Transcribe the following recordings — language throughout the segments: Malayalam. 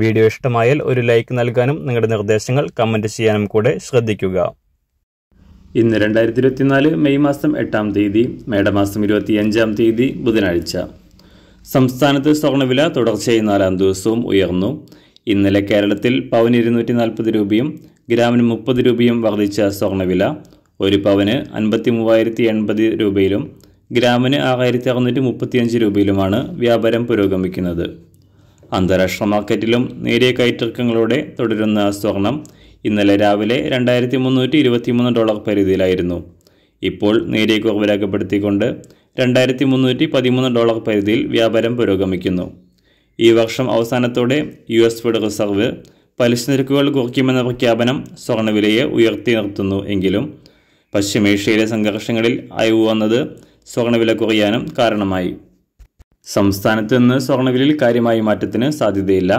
വീഡിയോ ഇഷ്ടമായാൽ ഒരു ലൈക്ക് നൽകാനും നിങ്ങളുടെ നിർദ്ദേശങ്ങൾ കമൻറ്റ് ചെയ്യാനും കൂടെ ശ്രദ്ധിക്കുക ഇന്ന് രണ്ടായിരത്തി ഇരുപത്തിനാല് മെയ് മാസം എട്ടാം തീയതി മേടമാസം ഇരുപത്തി അഞ്ചാം തീയതി ബുധനാഴ്ച സംസ്ഥാനത്ത് സ്വർണ്ണവില തുടർച്ചയായി നാലാം ദിവസവും ഉയർന്നു ഇന്നലെ കേരളത്തിൽ പവന് ഇരുന്നൂറ്റി നാൽപ്പത് രൂപയും ഗ്രാമിന് മുപ്പത് രൂപയും വർദ്ധിച്ച സ്വർണ്ണവില ഒരു പവന് അൻപത്തി മൂവായിരത്തി എൺപത് രൂപയിലും ഗ്രാമിന് ആറായിരത്തി അറുന്നൂറ്റി മുപ്പത്തിയഞ്ച് രൂപയിലുമാണ് വ്യാപാരം പുരോഗമിക്കുന്നത് അന്താരാഷ്ട്ര മാർക്കറ്റിലും നേരിയ കയറ്റിറക്കങ്ങളോടെ തുടരുന്ന സ്വർണം ഇന്നലെ രാവിലെ രണ്ടായിരത്തി മുന്നൂറ്റി ഇരുപത്തിമൂന്ന് ഡോളർ പരിധിയിലായിരുന്നു ഇപ്പോൾ നേരിയ കുറവ് രേഖപ്പെടുത്തിക്കൊണ്ട് രണ്ടായിരത്തി മുന്നൂറ്റി പതിമൂന്ന് ഡോളർ പരിധിയിൽ വ്യാപാരം പുരോഗമിക്കുന്നു ഈ വർഷം അവസാനത്തോടെ യു എസ് ഫെഡ് റിസർവ് പലിശ നിരക്കുകൾ കുറയ്ക്കുമെന്ന പ്രഖ്യാപനം സ്വർണ്ണവിലയെ ഉയർത്തി നിർത്തുന്നു എങ്കിലും പശ്ചിമേഷ്യയിലെ സംഘർഷങ്ങളിൽ അയവ് വന്നത് സ്വർണ്ണവില കുറയാനും കാരണമായി സംസ്ഥാനത്ത് നിന്ന് സ്വർണ്ണവിലയിൽ കാര്യമായ മാറ്റത്തിന് സാധ്യതയില്ല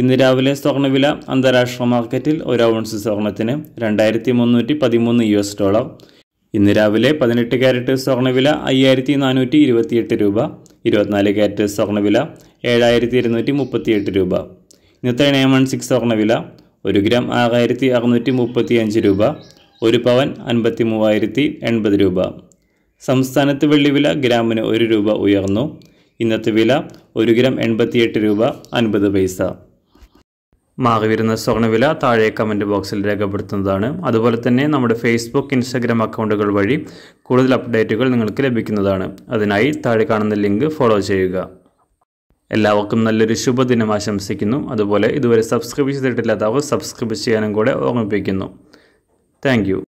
ഇന്ന് രാവിലെ സ്വർണ്ണവില അന്താരാഷ്ട്ര മാർക്കറ്റിൽ ഒരു ഔൺസ് സ്വർണത്തിന് രണ്ടായിരത്തി മുന്നൂറ്റി പതിമൂന്ന് യു എസ് ഡോളർ ഇന്ന് രാവിലെ പതിനെട്ട് ക്യാരറ്റ് സ്വർണ്ണവില അയ്യായിരത്തി നാനൂറ്റി ഇരുപത്തിയെട്ട് രൂപ ഇരുപത്തിനാല് ക്യാരറ്റ് സ്വർണ്ണവില ഏഴായിരത്തി ഇരുന്നൂറ്റി മുപ്പത്തിയെട്ട് രൂപ ഇന്നത്തെ നയൻ വൺ സിക്സ് സ്വർണ്ണവില ഒരു ഗ്രാം ആറായിരത്തി അറുന്നൂറ്റി മുപ്പത്തി അഞ്ച് രൂപ ഒരു പവൻ അൻപത്തി മൂവായിരത്തി എൺപത് രൂപ സംസ്ഥാനത്ത് വെള്ളിവില ഗ്രാമിന് ഒരു രൂപ ഉയർന്നു ഇന്നത്തെ വില ഒരു ഗ്രാം എൺപത്തിയെട്ട് രൂപ അൻപത് പൈസ മാറി വരുന്ന സ്വർണ്ണവില താഴെ കമൻറ്റ് ബോക്സിൽ രേഖപ്പെടുത്തുന്നതാണ് അതുപോലെ തന്നെ നമ്മുടെ ഫേസ്ബുക്ക് ഇൻസ്റ്റാഗ്രാം അക്കൗണ്ടുകൾ വഴി കൂടുതൽ അപ്ഡേറ്റുകൾ നിങ്ങൾക്ക് ലഭിക്കുന്നതാണ് അതിനായി താഴെ കാണുന്ന ലിങ്ക് ഫോളോ ചെയ്യുക എല്ലാവർക്കും നല്ലൊരു ശുഭദിനം ആശംസിക്കുന്നു അതുപോലെ ഇതുവരെ സബ്സ്ക്രൈബ് ചെയ്തിട്ടില്ലാത്തവർ സബ്സ്ക്രൈബ് ചെയ്യാനും കൂടെ ഓർമ്മിപ്പിക്കുന്നു താങ്ക്